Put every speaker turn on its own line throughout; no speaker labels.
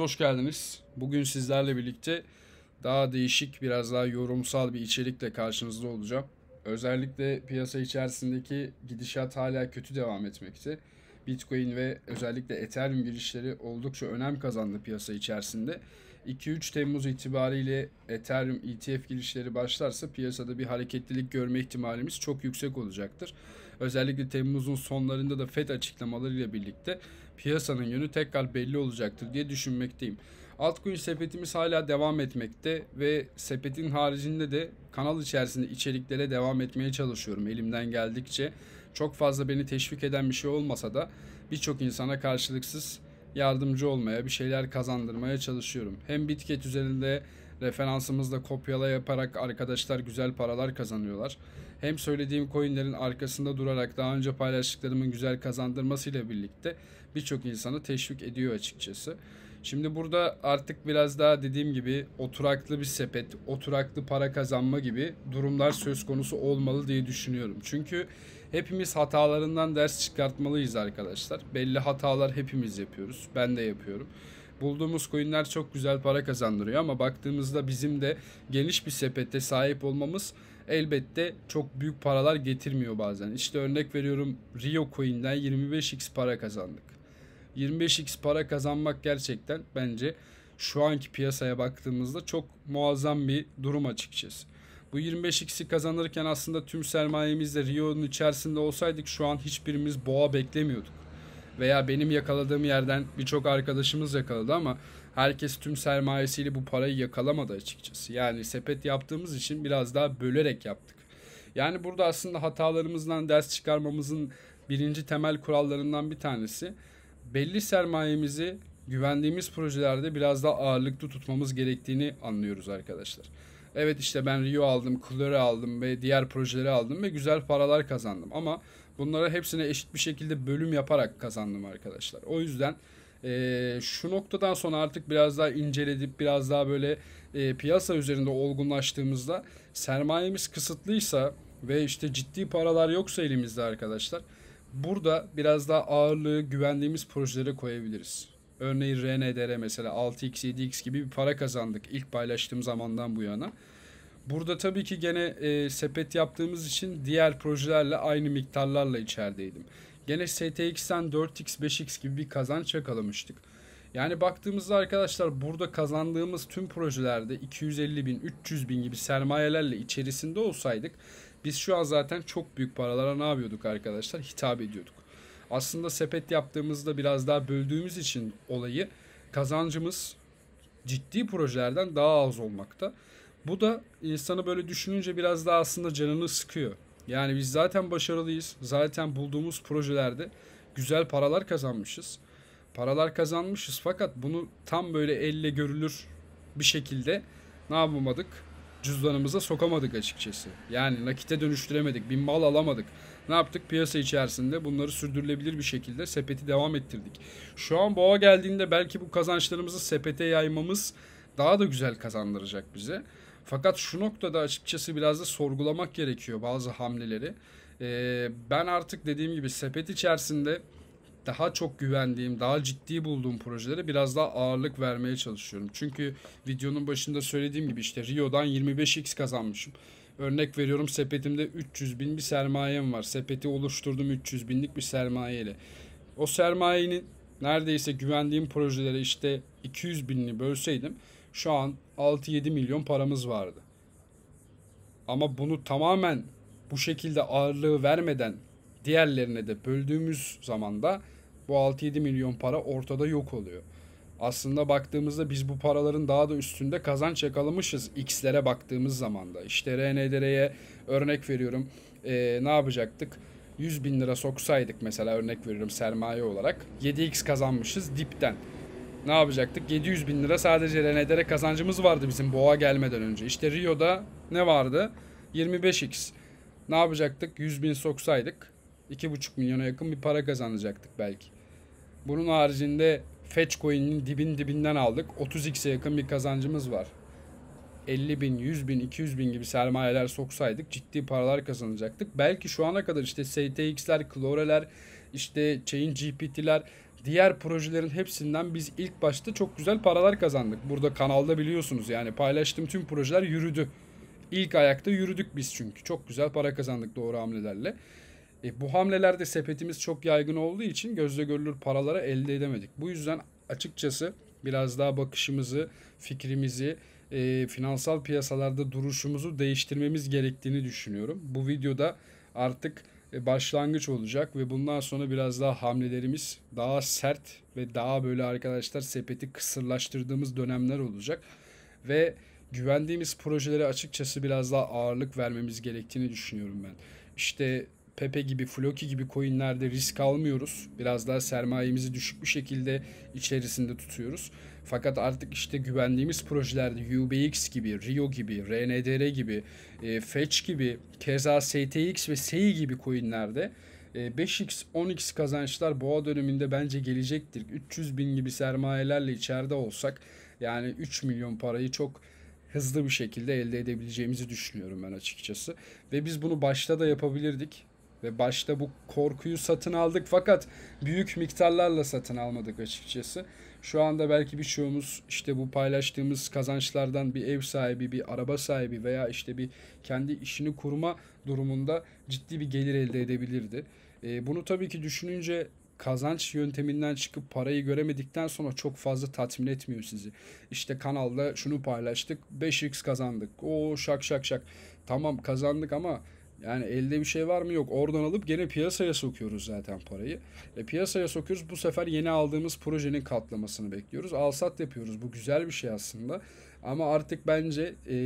Hoş geldiniz. Bugün sizlerle birlikte daha değişik, biraz daha yorumsal bir içerikle karşınızda olacağım. Özellikle piyasa içerisindeki gidişat hala kötü devam etmekte. Bitcoin ve özellikle Ethereum girişleri oldukça önem kazandı piyasa içerisinde. 2-3 Temmuz itibariyle Ethereum ETF girişleri başlarsa piyasada bir hareketlilik görme ihtimalimiz çok yüksek olacaktır. Özellikle Temmuz'un sonlarında da FED açıklamalarıyla birlikte piyasanın yönü tekrar belli olacaktır diye düşünmekteyim. Altcoin sepetimiz hala devam etmekte ve sepetin haricinde de kanal içerisinde içeriklere devam etmeye çalışıyorum elimden geldikçe. Çok fazla beni teşvik eden bir şey olmasa da birçok insana karşılıksız yardımcı olmaya, bir şeyler kazandırmaya çalışıyorum. Hem Bitget üzerinde referansımızla kopyala yaparak arkadaşlar güzel paralar kazanıyorlar hem söylediğim coinlerin arkasında durarak daha önce paylaştıklarımın güzel kazandırmasıyla birlikte birçok insanı teşvik ediyor açıkçası. Şimdi burada artık biraz daha dediğim gibi oturaklı bir sepet, oturaklı para kazanma gibi durumlar söz konusu olmalı diye düşünüyorum. Çünkü hepimiz hatalarından ders çıkartmalıyız arkadaşlar. Belli hatalar hepimiz yapıyoruz. Ben de yapıyorum. Bulduğumuz coinler çok güzel para kazandırıyor ama baktığımızda bizim de geniş bir sepette sahip olmamız elbette çok büyük paralar getirmiyor bazen. İşte örnek veriyorum Rio Coin'den 25x para kazandık. 25x para kazanmak gerçekten bence şu anki piyasaya baktığımızda çok muazzam bir durum açıkçası. Bu 25x'i kazanırken aslında tüm sermayemiz de Rio'nun içerisinde olsaydık şu an hiçbirimiz boğa beklemiyorduk. Veya benim yakaladığım yerden birçok arkadaşımız yakaladı ama herkes tüm sermayesiyle bu parayı yakalamadı açıkçası. Yani sepet yaptığımız için biraz daha bölerek yaptık. Yani burada aslında hatalarımızdan ders çıkarmamızın birinci temel kurallarından bir tanesi belli sermayemizi güvendiğimiz projelerde biraz daha ağırlıklı tutmamız gerektiğini anlıyoruz arkadaşlar. Evet işte ben Rio aldım, Klore aldım ve diğer projeleri aldım ve güzel paralar kazandım ama bunlara hepsine eşit bir şekilde bölüm yaparak kazandım arkadaşlar. O yüzden e, şu noktadan sonra artık biraz daha inceledip biraz daha böyle e, piyasa üzerinde olgunlaştığımızda sermayemiz kısıtlıysa ve işte ciddi paralar yoksa elimizde arkadaşlar burada biraz daha ağırlığı güvendiğimiz projelere koyabiliriz. Örneğin RNDR mesela 6x 7x gibi bir para kazandık ilk paylaştığım zamandan bu yana. Burada tabii ki gene e, sepet yaptığımız için diğer projelerle aynı miktarlarla içerideydim. Gene STX'ten 4x 5x gibi bir kazanç yakalamıştık. Yani baktığımızda arkadaşlar burada kazandığımız tüm projelerde 250 bin 300 bin gibi sermayelerle içerisinde olsaydık biz şu an zaten çok büyük paralara ne yapıyorduk arkadaşlar hitap ediyorduk. Aslında sepet yaptığımızda biraz daha böldüğümüz için olayı kazancımız ciddi projelerden daha az olmakta. Bu da insanı böyle düşününce biraz daha aslında canını sıkıyor. Yani biz zaten başarılıyız. Zaten bulduğumuz projelerde güzel paralar kazanmışız. Paralar kazanmışız fakat bunu tam böyle elle görülür bir şekilde ne yapamadık? Cüzdanımıza sokamadık açıkçası. Yani nakite dönüştüremedik, bir mal alamadık. Ne yaptık? Piyasa içerisinde bunları sürdürülebilir bir şekilde sepeti devam ettirdik. Şu an boğa geldiğinde belki bu kazançlarımızı sepete yaymamız daha da güzel kazandıracak bize. Fakat şu noktada açıkçası biraz da sorgulamak gerekiyor bazı hamleleri. Ee, ben artık dediğim gibi sepet içerisinde daha çok güvendiğim, daha ciddi bulduğum projelere biraz daha ağırlık vermeye çalışıyorum. Çünkü videonun başında söylediğim gibi işte Rio'dan 25x kazanmışım. Örnek veriyorum sepetimde 300 bin bir sermayem var. Sepeti oluşturdum 300 binlik bir sermayeyle. O sermayenin neredeyse güvendiğim projelere işte 200 binini bölseydim şu an 6-7 milyon paramız vardı. Ama bunu tamamen bu şekilde ağırlığı vermeden diğerlerine de böldüğümüz zaman da bu 6-7 milyon para ortada yok oluyor. Aslında baktığımızda biz bu paraların daha da üstünde kazanç yakalamışız X'lere baktığımız zaman da. İşte RNDR'ye örnek veriyorum ee, ne yapacaktık? 100 bin lira soksaydık mesela örnek veriyorum sermaye olarak 7x kazanmışız dipten ne yapacaktık? 700 bin lira sadece Rene'dere kazancımız vardı bizim boğa gelmeden önce. İşte Rio'da ne vardı? 25x. Ne yapacaktık? 100 bin soksaydık 2,5 milyona yakın bir para kazanacaktık belki. Bunun haricinde Fetch Coin'in dibin dibinden aldık. 30x'e yakın bir kazancımız var. 50 bin, 100 bin, 200 bin gibi sermayeler soksaydık ciddi paralar kazanacaktık. Belki şu ana kadar işte STX'ler, Clore'ler, işte Chain GPT'ler diğer projelerin hepsinden biz ilk başta çok güzel paralar kazandık. Burada kanalda biliyorsunuz yani paylaştığım tüm projeler yürüdü. İlk ayakta yürüdük biz çünkü. Çok güzel para kazandık doğru hamlelerle. E, bu hamlelerde sepetimiz çok yaygın olduğu için gözle görülür paralara elde edemedik. Bu yüzden açıkçası biraz daha bakışımızı, fikrimizi, e, finansal piyasalarda duruşumuzu değiştirmemiz gerektiğini düşünüyorum. Bu videoda artık e, başlangıç olacak ve bundan sonra biraz daha hamlelerimiz daha sert ve daha böyle arkadaşlar sepeti kısırlaştırdığımız dönemler olacak ve güvendiğimiz projelere açıkçası biraz daha ağırlık vermemiz gerektiğini düşünüyorum ben. İşte Pepe gibi, Floki gibi coinlerde risk almıyoruz. Biraz daha sermayemizi düşük bir şekilde içerisinde tutuyoruz. Fakat artık işte güvendiğimiz projelerde UBX gibi, Rio gibi, RNDR gibi, e, Fetch gibi, keza STX ve SEI gibi coinlerde 5x e, 10x kazançlar boğa döneminde bence gelecektir. 300 bin gibi sermayelerle içeride olsak yani 3 milyon parayı çok hızlı bir şekilde elde edebileceğimizi düşünüyorum ben açıkçası. Ve biz bunu başta da yapabilirdik. Ve başta bu korkuyu satın aldık fakat büyük miktarlarla satın almadık açıkçası. Şu anda belki birçoğumuz işte bu paylaştığımız kazançlardan bir ev sahibi, bir araba sahibi veya işte bir kendi işini kurma durumunda ciddi bir gelir elde edebilirdi. E, bunu tabii ki düşününce kazanç yönteminden çıkıp parayı göremedikten sonra çok fazla tatmin etmiyor sizi. İşte kanalda şunu paylaştık 5x kazandık. O şak şak şak. Tamam kazandık ama yani elde bir şey var mı? Yok. Oradan alıp gene piyasaya sokuyoruz zaten parayı. E, piyasaya sokuyoruz. Bu sefer yeni aldığımız projenin katlamasını bekliyoruz. Alsat yapıyoruz. Bu güzel bir şey aslında. Ama artık bence e,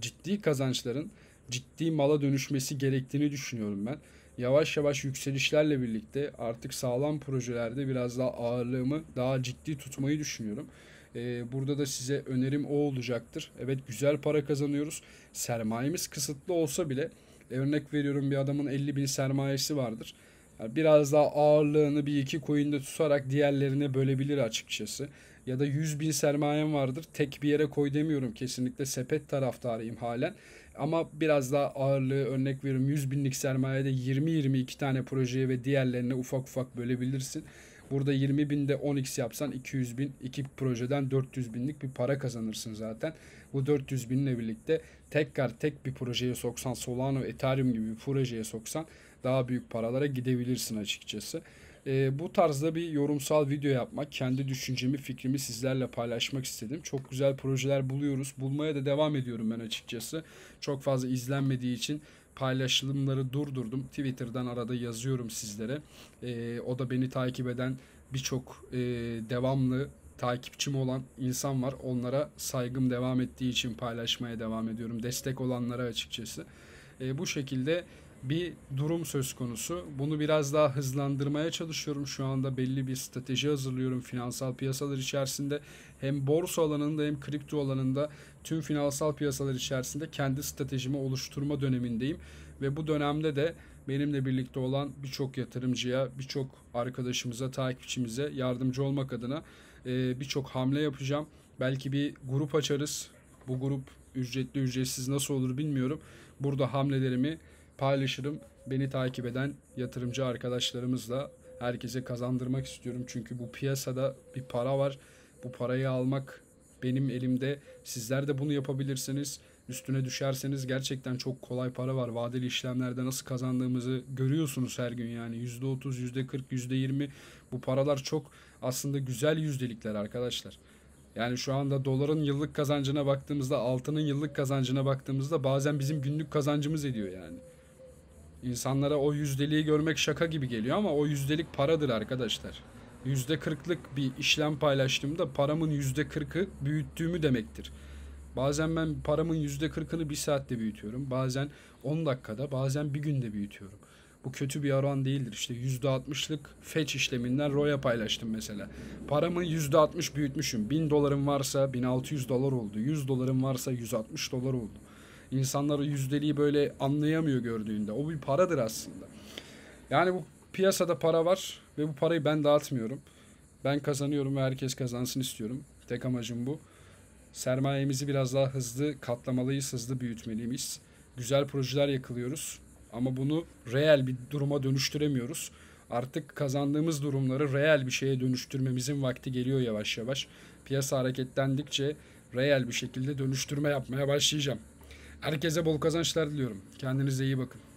ciddi kazançların ciddi mala dönüşmesi gerektiğini düşünüyorum ben. Yavaş yavaş yükselişlerle birlikte artık sağlam projelerde biraz daha ağırlığımı daha ciddi tutmayı düşünüyorum. E, burada da size önerim o olacaktır. Evet güzel para kazanıyoruz. Sermayemiz kısıtlı olsa bile örnek veriyorum bir adamın 50 bin sermayesi vardır. Yani biraz daha ağırlığını bir iki coin'de tutarak diğerlerine bölebilir açıkçası. Ya da 100 bin sermayem vardır. Tek bir yere koy demiyorum kesinlikle sepet taraftarıyım halen. Ama biraz daha ağırlığı örnek veriyorum 100 binlik sermayede 20-22 tane projeye ve diğerlerine ufak ufak bölebilirsin. Burada 20 binde 10x yapsan 200 bin, iki projeden 400 binlik bir para kazanırsın zaten. Bu 400 binle birlikte tekrar tek bir projeye soksan Solano, Ethereum gibi bir projeye soksan daha büyük paralara gidebilirsin açıkçası. E, bu tarzda bir yorumsal video yapmak, kendi düşüncemi, fikrimi sizlerle paylaşmak istedim. Çok güzel projeler buluyoruz. Bulmaya da devam ediyorum ben açıkçası. Çok fazla izlenmediği için paylaşımları durdurdum. Twitter'dan arada yazıyorum sizlere. E, o da beni takip eden birçok e, devamlı takipçim olan insan var. Onlara saygım devam ettiği için paylaşmaya devam ediyorum. Destek olanlara açıkçası. E, bu şekilde bir durum söz konusu. Bunu biraz daha hızlandırmaya çalışıyorum. Şu anda belli bir strateji hazırlıyorum finansal piyasalar içerisinde. Hem borsa alanında hem kripto alanında tüm finansal piyasalar içerisinde kendi stratejimi oluşturma dönemindeyim. Ve bu dönemde de benimle birlikte olan birçok yatırımcıya, birçok arkadaşımıza, takipçimize yardımcı olmak adına e, birçok hamle yapacağım. Belki bir grup açarız. Bu grup ücretli ücretsiz nasıl olur bilmiyorum. Burada hamlelerimi paylaşırım. Beni takip eden yatırımcı arkadaşlarımızla herkese kazandırmak istiyorum. Çünkü bu piyasada bir para var. Bu parayı almak benim elimde. Sizler de bunu yapabilirsiniz. Üstüne düşerseniz gerçekten çok kolay para var. Vadeli işlemlerde nasıl kazandığımızı görüyorsunuz her gün yani. %30, %40, %20 bu paralar çok aslında güzel yüzdelikler arkadaşlar. Yani şu anda doların yıllık kazancına baktığımızda, altının yıllık kazancına baktığımızda bazen bizim günlük kazancımız ediyor yani. İnsanlara o yüzdeliği görmek şaka gibi geliyor ama o yüzdelik paradır arkadaşlar. %40'lık bir işlem paylaştığımda paramın %40'ı büyüttüğümü demektir. Bazen ben paramın yüzde kırkını bir saatte büyütüyorum. Bazen 10 dakikada, bazen bir günde büyütüyorum. Bu kötü bir oran değildir. İşte yüzde altmışlık fetch işleminden ROE'ya paylaştım mesela. Paramı yüzde altmış büyütmüşüm. Bin dolarım varsa 1600 dolar oldu. Yüz dolarım varsa 160 dolar oldu. İnsanları yüzdeliği böyle anlayamıyor gördüğünde. O bir paradır aslında. Yani bu piyasada para var ve bu parayı ben dağıtmıyorum. Ben kazanıyorum ve herkes kazansın istiyorum. Tek amacım bu. Sermayemizi biraz daha hızlı katlamalıyız, hızlı büyütmeliyiz. Güzel projeler yakılıyoruz ama bunu reel bir duruma dönüştüremiyoruz. Artık kazandığımız durumları reel bir şeye dönüştürmemizin vakti geliyor yavaş yavaş. Piyasa hareketlendikçe reel bir şekilde dönüştürme yapmaya başlayacağım. Herkese bol kazançlar diliyorum. Kendinize iyi bakın.